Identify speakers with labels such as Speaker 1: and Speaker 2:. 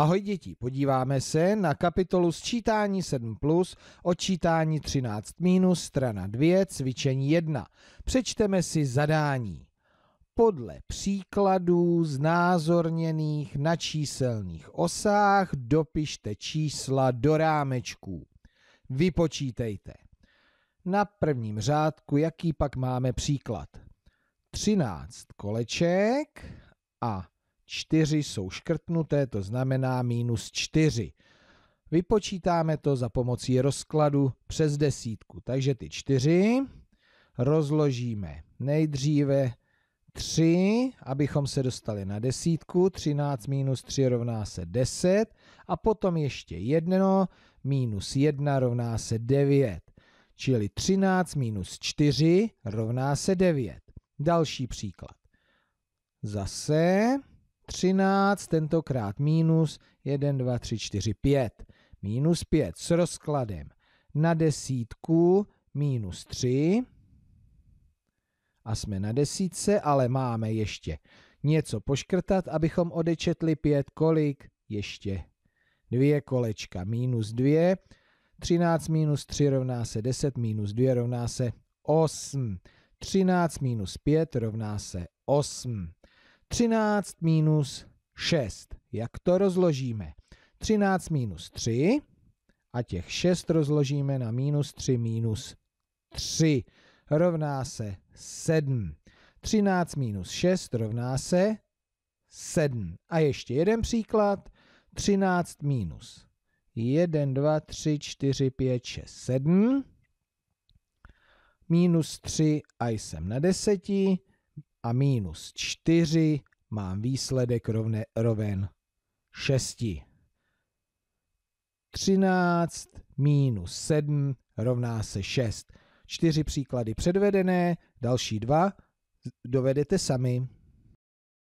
Speaker 1: Ahoj děti, podíváme se na kapitolu sčítání 7+, plus, odčítání 13-, minus, strana 2, cvičení 1. Přečteme si zadání. Podle příkladů znázorněných na číselných osách dopište čísla do rámečků. Vypočítejte. Na prvním řádku jaký pak máme příklad? 13 koleček a 4 jsou škrtnuté, to znamená minus 4. Vypočítáme to za pomocí rozkladu přes desítku. Takže ty 4 rozložíme nejdříve 3, abychom se dostali na desítku. 13 minus 3 rovná se 10. A potom ještě 1 minus 1 rovná se 9. Čili 13 minus 4 rovná se 9. Další příklad. Zase 13, tentokrát minus 1, 2, 3, 4, 5. Minus 5 s rozkladem na desítku minus 3 a jsme na desítce, ale máme ještě něco poškrtat, abychom odečetli 5 kolik? Ještě dvě kolečka. Minus 2, 13 minus 3 rovná se 10, minus 2 rovná se 8. 13 minus 5 rovná se 8. 13 minus 6. Jak to rozložíme? 13 minus 3 a těch 6 rozložíme na minus 3 minus 3. Rovná se 7. 13 minus 6 rovná se 7. A ještě jeden příklad. 13 minus 1, 2, 3, 4, 5, 6, 7. Minus 3 a jsem na deseti a minus 4 mám výsledek rovne, roven 6. 13 minus 7 rovná se 6. Čtyři příklady předvedené, další dva dovedete sami.